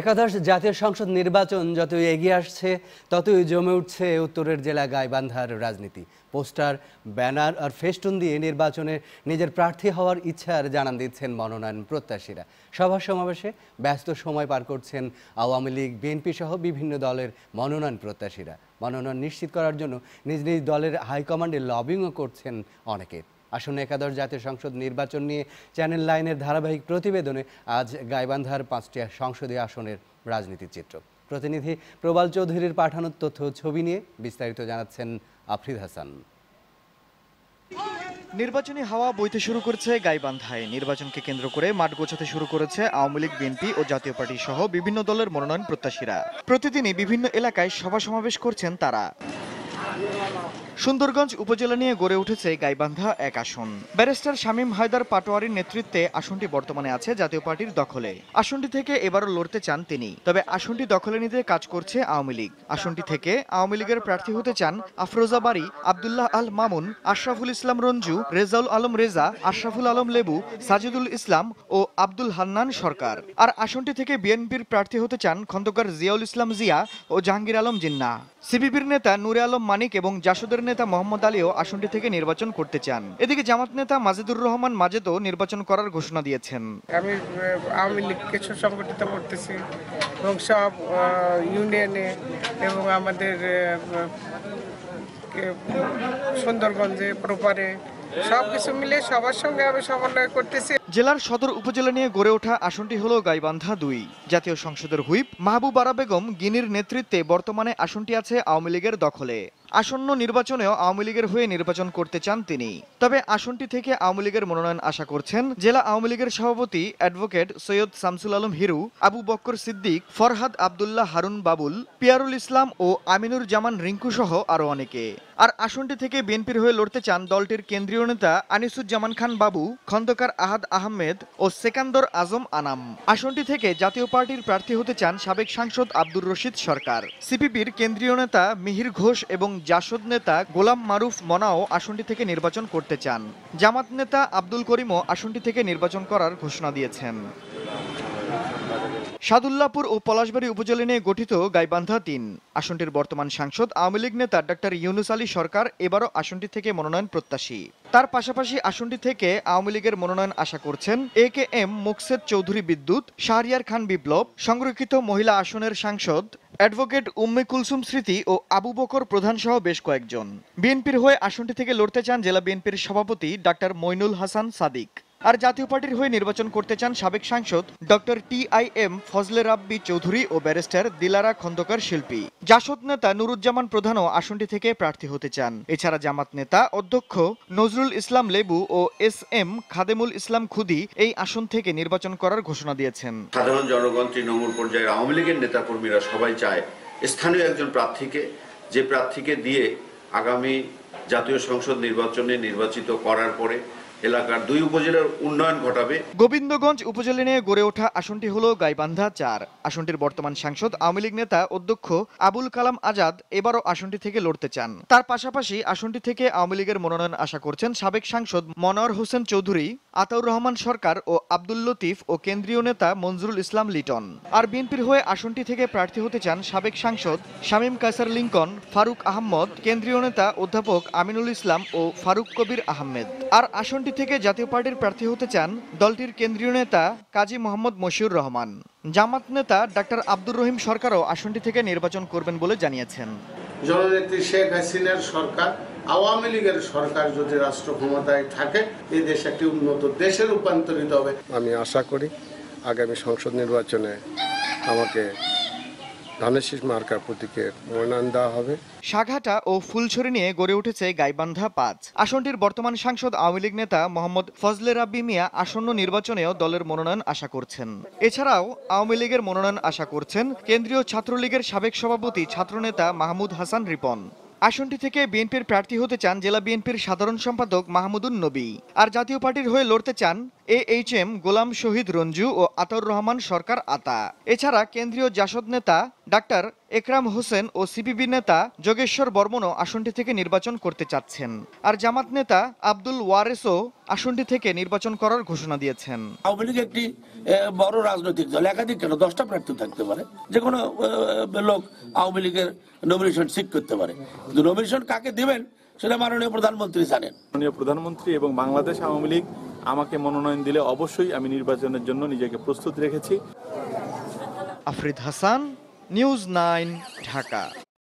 একাদশ জাতীয় সংসদ নির্বাচন যতই এগিয়ে আসছে ততই জমে উঠছে উত্তরের জেলা গাইবান্ধার রাজনীতি পোস্টার ব্যানার আর ফেস্টুন দিয়ে নির্বাচনে নিজের প্রার্থী হওয়ার ইচ্ছার জানান দিচ্ছেন মনোনয়ন প্রত্যাশীরা সভা সমাবেশে ব্যস্ত সময় পার করছেন আওয়ামী লীগ বিএনপি সহ বিভিন্ন দলের মনোনয়ন প্রত্যাশীরা মনোনয়ন নিশ্চিত করার জন্য নিজ নিজ দলের হাইকমান্ডে লবিংও করছেন অনেকে আসন্ন একাদশ জাতীয় সংসদ নির্বাচন নিয়ে চ্যানেল লাইনের ধারাবাহিক প্রতিবেদনে আজ গাইবান্ধার পাঁচটি সংসদীয় আসনের রাজনীতির চিত্র প্রতিনিধি প্রবাল চৌধুরীর পাঠানো তথ্য ছবি নিয়ে বিস্তারিত জানাচ্ছেন আফরিদ হাসান নির্বাচনী হাওয়া বইতে শুরু করেছে গাইবান্ধায় নির্বাচনকে কেন্দ্র করে মাঠ গোছাতে শুরু করেছে আওয়ামী লীগ বিএনপি ও জাতীয় পার্টি সহ বিভিন্ন দলের মনোনয়ন প্রত্যাশীরা প্রতিদিনই বিভিন্ন এলাকায় সভা সমাবেশ করছেন তারা সুন্দরগঞ্জ উপজেলা নিয়ে গড়ে উঠেছে গাইবান্ধা এক আসন ব্যারিস্টার শামীম হায়দার পাটোয়ারির নেতৃত্বে আসনটি বর্তমানে আছে জাতীয় পার্টির দখলে আসনটি থেকে এবারও লড়তে চান তিনি তবে আসনটি দখলে নিতে কাজ করছে আওয়ামী লীগ আসনটি থেকে আওয়ামী লীগের প্রার্থী হতে চান আফরোজা বাড়ি আবদুল্লাহ আল মামুন আশরাফুল ইসলাম রঞ্জু রেজাউল আলম রেজা আশরাফুল আলম লেবু সাজিদুল ইসলাম ও আব্দুল হান্নান সরকার আর আসনটি থেকে বিএনপির প্রার্থী হতে চান খন্দকার জিয়াউল ইসলাম জিয়া ও জাহাঙ্গীর আলম জিন্না সিপিবির নেতা নুরে আলম মানিক এবং জাসদের নেতা মোহাম্মদ আলীও আসনটি থেকে নির্বাচন করতে চান এদিকে জামাত নেতা মাজেদুর রহমান মাজেদও নির্বাচন করার ঘোষণা দিয়েছেন আমি আওয়ামী কিছু সংগঠিত করতেছি এবং সব ইউনিয়নে এবং আমাদের সুন্দরগঞ্জে প্রপারে সব কিছু মিলে সবার সঙ্গে আমি সমন্বয় করতেছি জেলার সদর উপজেলা নিয়ে গড়ে ওঠা আসনটি হল গাইবান্ধা দুই জাতীয় সংসদের হুইপ মাহবুব আরা বেগম গিনির নেতৃত্বে বর্তমানে আসনটি আছে আওয়ামী লীগের দখলে আসন্ন নির্বাচনেও আওয়ামী লীগের হয়ে নির্বাচন করতে চান তিনি তবে আসনটি থেকে আওয়ামী লীগের মনোনয়ন আশা করছেন জেলা আওয়ামী লীগের সভাপতি অ্যাডভোকেট সৈয়দ শামসুল আলম হিরু আবু বক্কর সিদ্দিক ফরহাদ আবদুল্লাহ হারুন বাবুল পিয়ারুল ইসলাম ও আমিনুর জামান রিঙ্কু সহ আরও অনেকে আর আসনটি থেকে বিএনপির হয়ে লড়তে চান দলটির কেন্দ্রীয় নেতা আনিসুজ্জামান খান বাবু খন্দকার আহাদ আহমেদ ও সেকান্দর আজম আনাম আসনটি থেকে জাতীয় পার্টির প্রার্থী হতে চান সাবেক সাংসদ আব্দুর রশিদ সরকার সিপিপির কেন্দ্রীয় নেতা মিহির ঘোষ এবং জাসদ নেতা গোলাম মারুফ মনাও আসনটি থেকে নির্বাচন করতে চান জামাত নেতা আব্দুল করিমও আসনটি থেকে নির্বাচন করার ঘোষণা দিয়েছেন সাদুল্লাপুর ও পলাশবাড়ী উপজেলা নিয়ে গঠিত গাইবান্ধা তিন আসনটির বর্তমান সাংসদ আওয়ামী লীগ নেতা ডাক্তার ইউনুস আলী সরকার এবারও আসনটি থেকে মনোনয়ন প্রত্যাশী তার পাশাপাশি আসনটি থেকে আওয়ামী লীগের মনোনয়ন আশা করছেন A K M Moksed Chowdhury Bidyut Shahriar খান বিপ্লব সংরক্ষিত মহিলা আসনের সাংসদ অ্যাডভোকেট উম্মে কুলসুম স্মৃতি ও আবু বকর প্রধান সহ বেশ কয়েকজন বিএনপির হয়ে আসনটি থেকে লড়তে চান জেলা বিএনপির সভাপতি ডাক্তার মইনুল হাসান সাদিক আর জাতীয় পার্টির হয়ে নির্বাচন করতে চান সাবেক সাংসদ doctor T I M Fazle Rabbi Chowdhury ও ব্যারিস্টার দিলারা খন্দকার শিল্পী জাসদ নেতা নুরুজ্জামান প্রধানও আসনটি থেকে প্রার্থী হতে চান এছাড়া জামাত নেতা অধ্যক্ষ নজরুল ইসলাম লেবু ও এস এম খাদেমুল ইসলাম খুদি এই আসন থেকে নির্বাচন করার ঘোষণা দিয়েছেন সাধারণ জনগণ তৃণমূল পর্যায়ে আওয়ামী লীগের নেতা কর্মীরা সবাই চায় স্থানীয় একজন প্রার্থীকে যে প্রার্থীকে দিয়ে আগামী জাতীয় সংসদ নির্বাচনে নির্বাচিত করার পরে এলাকার দুই উপজেলার উন্নয়ন ঘটাবে গোবিন্দগঞ্জ উপজেলা নিয়ে গড়ে ওঠা আসনটি হলো গাইবান্ধা চার আসনটির বর্তমান সাংসদ আওয়ামী লীগ নেতা অধ্যক্ষ আবুল কালাম আজাদ এবারও আসনটি থেকে লড়তে চান তার পাশাপাশি আসনটি থেকে আওয়ামী লীগের মনোনয়ন আশা করছেন সাবেক সাংসদ মনোয়ার হোসেন চৌধুরী আতাউর রহমান সরকার ও আব্দুল লতিফ ও কেন্দ্রীয় নেতা মঞ্জুরুল ইসলাম লিটন আর বিএনপির হয়ে আসনটি থেকে প্রার্থী হতে চান সাবেক সাংসদ শামীম কায়সার লিঙ্কন ফারুক আহমদ কেন্দ্রীয় নেতা অধ্যাপক আমিনুল ইসলাম ও ফারুক কবির আহমেদ আর আসনটি ধানমন্ডি থেকে জাতীয় পার্টির প্রার্থী হতে চান দলটির কেন্দ্রীয় নেতা কাজী মোহাম্মদ মশিউর রহমান জামাত নেতা ডাক্তার আব্দুর রহিম সরকারও আসনটি থেকে নির্বাচন করবেন বলে জানিয়েছেন জননেত্রী শেখ হাসিনার সরকার আওয়ামী লীগের সরকার যদি রাষ্ট্র ক্ষমতায় থাকে এই দেশ একটি উন্নত দেশে রূপান্তরিত হবে আমি আশা করি আগামী সংসদ নির্বাচনে আমাকে সাঘাটা ও ফুলছড়ি নিয়ে গড়ে উঠেছে গাইবান্ধা পাঁচ আসনটির বর্তমান সাংসদ আওয়ামী লীগ নেতা মোহাম্মদ ফজলে রাব্বি মিয়া আসন্ন নির্বাচনেও দলের মনোনয়ন আশা করছেন এছাড়াও আওয়ামী লীগের মনোনয়ন আশা করছেন কেন্দ্রীয় ছাত্রলীগের সাবেক সভাপতি ছাত্রনেতা মাহমুদ হাসান রিপন আসনটি থেকে বিএনপির প্রার্থী হতে চান জেলা বিএনপির সাধারণ সম্পাদক মাহমুদুন নবী আর জাতীয় পার্টির হয়ে লড়তে চান এইচ এম গোলাম শহীদ রঞ্জু ও আতর রহমান সরকার আতা এছাড়া কেন্দ্রীয় জাসদ নেতা ডাক্তার একরাম হোসেন ও সিপিবি নেতা যোগেশ্বর বর্মনও আসনটি থেকে নির্বাচন করতে চাচ্ছেন আর জামাত নেতা আব্দুল ওয়ারেসও আসনটি থেকে নির্বাচন করার ঘোষণা দিয়েছেন আওয়ামী লীগ একটি বড় রাজনৈতিক দল একাধিক কেন দশটা প্রার্থী থাকতে পারে যে কোনো লোক আওয়ামী লীগের নমিনেশন সিক করতে পারে নমিনেশন কাকে দিবেন সেটা মাননীয় প্রধানমন্ত্রী জানেন মাননীয় প্রধানমন্ত্রী এবং বাংলাদেশ আওয়ামী লীগ আমাকে মনোনয়ন দিলে অবশ্যই আমি নির্বাচনের জন্য নিজেকে প্রস্তুত রেখেছি আফরিদ হাসান নিউজ নাইন ঢাকা